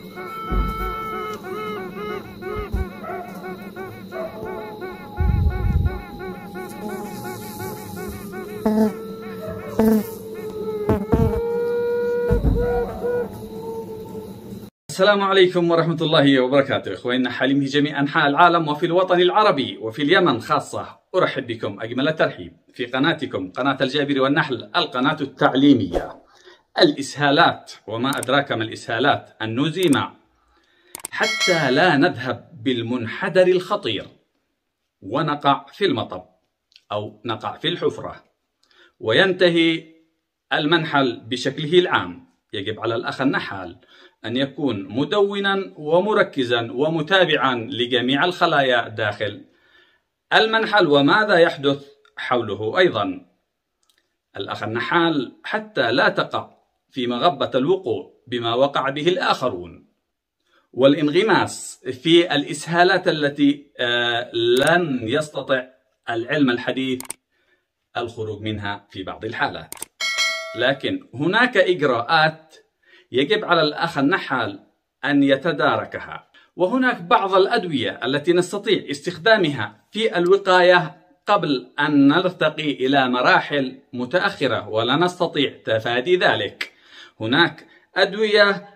السلام عليكم ورحمة الله وبركاته إخواننا حالمه جميع أنحاء العالم وفي الوطن العربي وفي اليمن خاصة أرحب بكم أجمل الترحيب في قناتكم قناة الجابر والنحل القناة التعليمية الإسهالات وما أدراك ما الإسهالات أن نزيمع حتى لا نذهب بالمنحدر الخطير ونقع في المطب أو نقع في الحفرة وينتهي المنحل بشكله العام يجب على الأخ النحال أن يكون مدونا ومركزا ومتابعا لجميع الخلايا داخل المنحل وماذا يحدث حوله أيضا الأخ النحال حتى لا تقع في مغبة الوقوع بما وقع به الآخرون والانغماس في الإسهالات التي آه، لن يستطع العلم الحديث الخروج منها في بعض الحالات لكن هناك إجراءات يجب على الأخ النحال أن يتداركها وهناك بعض الأدوية التي نستطيع استخدامها في الوقاية قبل أن نرتقي إلى مراحل متأخرة ولا نستطيع تفادي ذلك هناك أدوية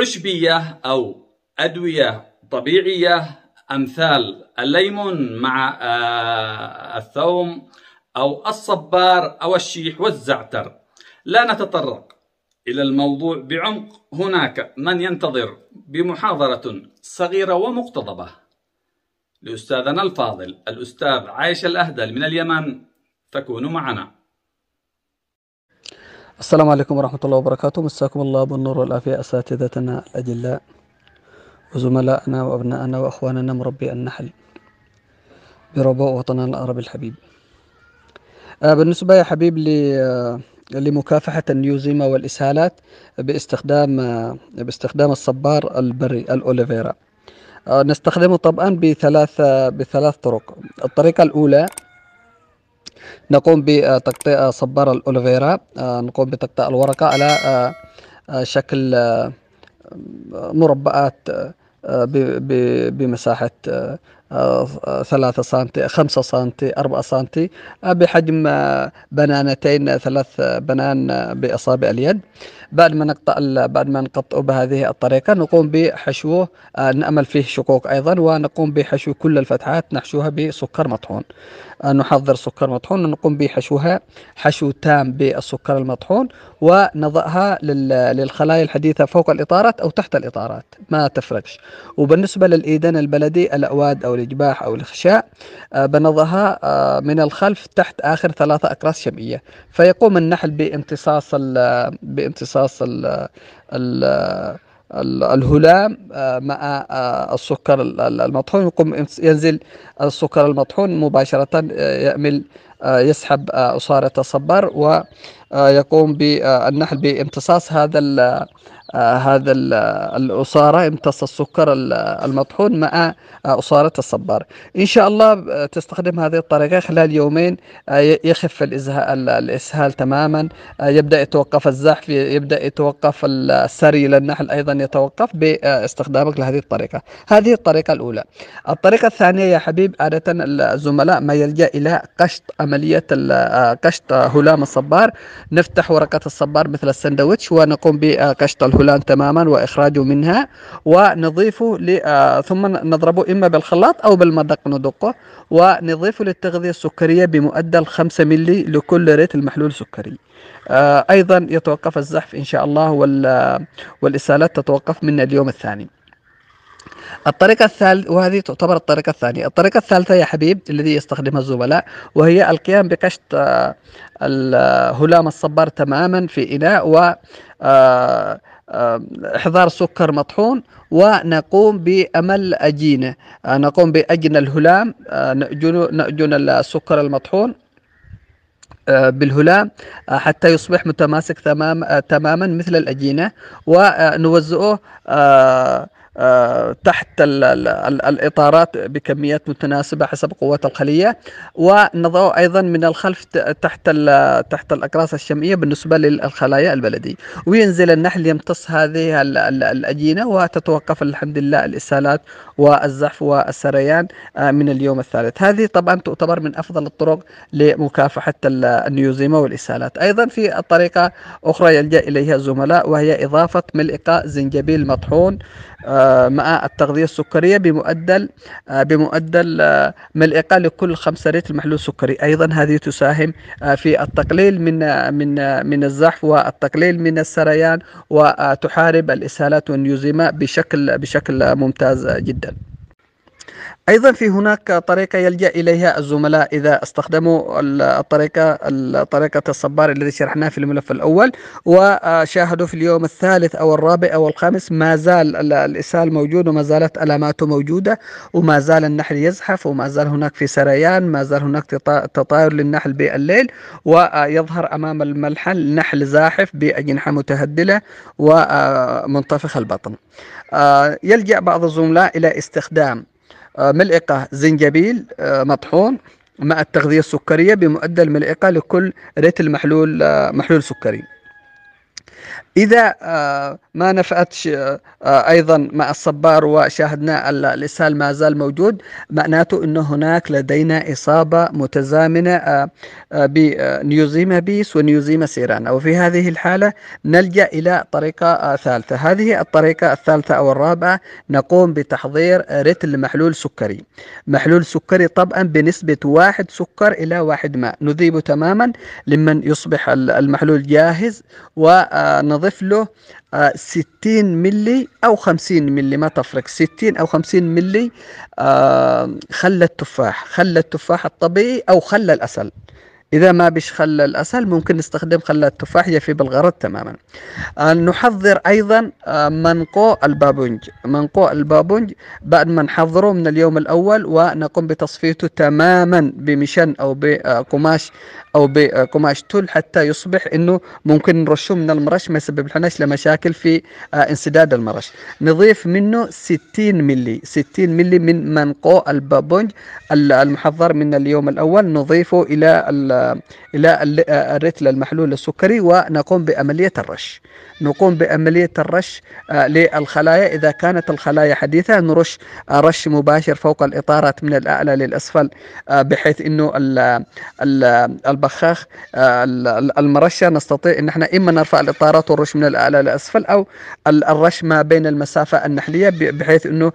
عشبية أو أدوية طبيعية أمثال الليمون مع آه، الثوم أو الصبار أو الشيح والزعتر لا نتطرق إلى الموضوع بعمق هناك من ينتظر بمحاضرة صغيرة ومقتضبة لأستاذنا الفاضل الأستاذ عايش الأهدل من اليمن تكون معنا السلام عليكم ورحمة الله وبركاته مساكم الله بالنور والعافية أساتذتنا الأجلاء وزملائنا وأبنائنا وأخواننا مربي النحل برباء وطننا العربي الحبيب آه، بالنسبة يا حبيب آه، لمكافحة النيوزيما والإسهالات باستخدام آه، باستخدام الصبار البري الأوليفيرا نستخدمه طبعا بثلاث بثلاث طرق الطريقة الأولى نقوم بتقطيع صبار الأوليفيرا آه، نقوم بتقطيع الورقة على آه، آه، شكل مربعات بمساحة 3 سم 5 سم 4 سم بحجم بنانتين ثلاث بنان باصابع اليد بعد ما نقطع بعد ما نقطعه بهذه الطريقه نقوم بحشوه آه، نامل فيه شقوق ايضا ونقوم بحشو كل الفتحات نحشوها بسكر مطحون آه، نحضر سكر مطحون ونقوم بحشوها حشو تام بالسكر المطحون ونضعها للخلايا الحديثه فوق الاطارات او تحت الاطارات ما تفرقش وبالنسبه للايدان البلدي الاواد او الإجباح أو الإخشاء آه، بنضها آه، من الخلف تحت آخر ثلاثة أقراص شمعية فيقوم النحل بامتصاص الـ آه، بامتصاص الـ الـ الهلام مع السكر المطحون يقوم ينزل السكر المطحون مباشرة يأمل يسحب أصارة الصبر ويقوم بالنحل بامتصاص هذا آه، هذا الأصارة يمتص السكر المطحون مع أصارة آه، الصبار ان شاء الله آه، تستخدم هذه الطريقه خلال يومين يخف الاسهال تماما يبدا يتوقف الزحف يبدا يتوقف السري للنحل ايضا يتوقف باستخدامك لهذه الطريقه هذه الطريقه الاولى الطريقه الثانيه يا حبيب عاده الزملاء ما يلجا الى قشط عمليه قشط هلام الصبار نفتح ورقه الصبار مثل السندويتش ونقوم بقشط الهلام البلان تماما واخراجه منها ونضيفه آه، ثم نضربه اما بالخلاط او بالمدق ندقه ونضيفه للتغذيه السكريه بمعدل 5 ملي لكل ريت المحلول سكري آه، ايضا يتوقف الزحف ان شاء الله آه، والاسالات تتوقف من اليوم الثاني الطريقة الثالثة وهذه تعتبر الطريقة الثانية الطريقة الثالثة يا حبيب الذي يستخدمها الزملاء وهي القيام بقشط الهلام الصبار تماما في إناء و آه، احضار سكر مطحون ونقوم بامل اجينه آه، نقوم باجن الهلام آه، نأجن السكر المطحون بالهلام حتى يصبح متماسك تمام تماما مثل الاجينه ونوزعه آه، تحت الـ الـ الـ الاطارات بكميات متناسبه حسب قوه الخليه ونضعه ايضا من الخلف تحت تحت الاقراص الشمعيه بالنسبه للخلايا البلدي وينزل النحل يمتص هذه الاجينه وتتوقف الحمد لله الاسهالات والزحف والسريان آه، من اليوم الثالث هذه طبعا تعتبر من افضل الطرق لمكافحه النيوزيما والاسهالات ايضا في طريقه اخرى يلجا اليها الزملاء وهي اضافه ملئقه زنجبيل مطحون آه مع التغذية السكرية بمعدل آه، بمعدل آه، ملعقة لكل 5 لتر محلول سكري أيضا هذه تساهم آه، في التقليل من من من الزحف والتقليل من السريان وتحارب الإسهالات والنيوزيما بشكل بشكل ممتاز جدا أيضا في هناك طريقة يلجأ إليها الزملاء إذا استخدموا الطريقة طريقة الصبار الذي شرحناه في الملف الأول وشاهدوا في اليوم الثالث أو الرابع أو الخامس ما زال الإسهال موجود وما زالت علاماته موجودة وما زال النحل يزحف وما زال هناك في سريان ما زال هناك تطاير للنحل بالليل ويظهر أمام الملحل نحل زاحف بأجنحة متهدلة ومنتفخ البطن آه، يلجأ بعض الزملاء إلى استخدام آه، ملعقة زنجبيل آه، مطحون مع التغذية السكرية بمعدل ملعقة لكل ريتل محلول آه، محلول سكري إذا آه، ما نفعتش آه، آه، أيضا مع الصبار وشاهدنا الإسهال ما زال موجود معناته أن هناك لدينا إصابة متزامنة بنيوزيما بيس ونيوزيما سيران وفي هذه الحالة نلجأ إلى طريقة ثالثة هذه الطريقة الثالثة أو الرابعة نقوم بتحضير رتل محلول سكري محلول سكري طبعا بنسبة واحد سكر إلى واحد ماء نذيبه تماما لمن يصبح المحلول جاهز ونضع أضيف له 60 آه، ملي أو 50 ملي ما تفرق 60 أو 50 ملي آه، خل التفاح خل التفاح الطبيعي أو خل العسل إذا ما بش خل الأسهل ممكن نستخدم خل التفاح يفي بالغرض تماما آه، نحضر أيضا آه، منقوع البابونج منقوع البابونج بعد ما نحضره من اليوم الأول ونقوم بتصفيته تماما بمشن أو بقماش أو بقماش تل حتى يصبح أنه ممكن نرشه من المرش ما يسبب لناش لمشاكل في آه، انسداد المرش نضيف منه 60 ملي 60 ملي من منقوع البابونج المحضر من اليوم الأول نضيفه إلى إلى الرتل المحلول السكري ونقوم بعملية الرش نقوم بعملية الرش آه، للخلايا إذا كانت الخلايا حديثة نرش آه، رش مباشر فوق الإطارات من الأعلى للأسفل آه، بحيث أنه البخاخ المرشة نستطيع أن احنا إما نرفع الإطارات والرش من الأعلى للأسفل أو الرش ما بين المسافة النحلية بحيث أنه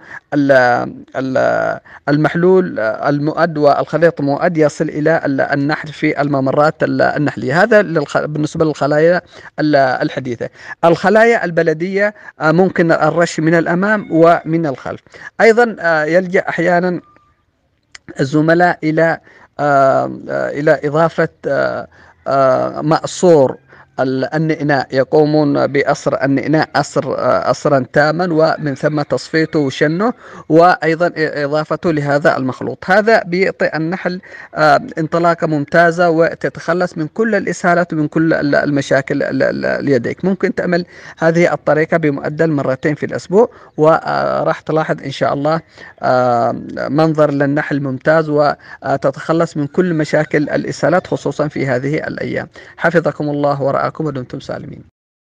المحلول المؤد والخليط المؤد يصل إلى النحل في الممرات النحلية هذا بالنسبة للخلايا الحديثة الخلايا البلدية آه، ممكن الرش من الأمام ومن الخلف أيضا آه، يلجأ أحيانا الزملاء إلى آه، إلى إضافة مأصور النئناء يقومون بأسر النئناء أسر أسرا تاما ومن ثم تصفيته وشنه وأيضا إضافته لهذا المخلوط هذا بيعطي النحل آه، انطلاقة ممتازة وتتخلص من كل الإسهالات ومن كل المشاكل اليديك ممكن تعمل هذه الطريقة بمعدل مرتين في الأسبوع وراح آه، تلاحظ إن شاء الله آه، منظر للنحل ممتاز وتتخلص من كل مشاكل الإسهالات خصوصا في هذه الأيام حفظكم الله ورعاكم معكم ودمتم سالمين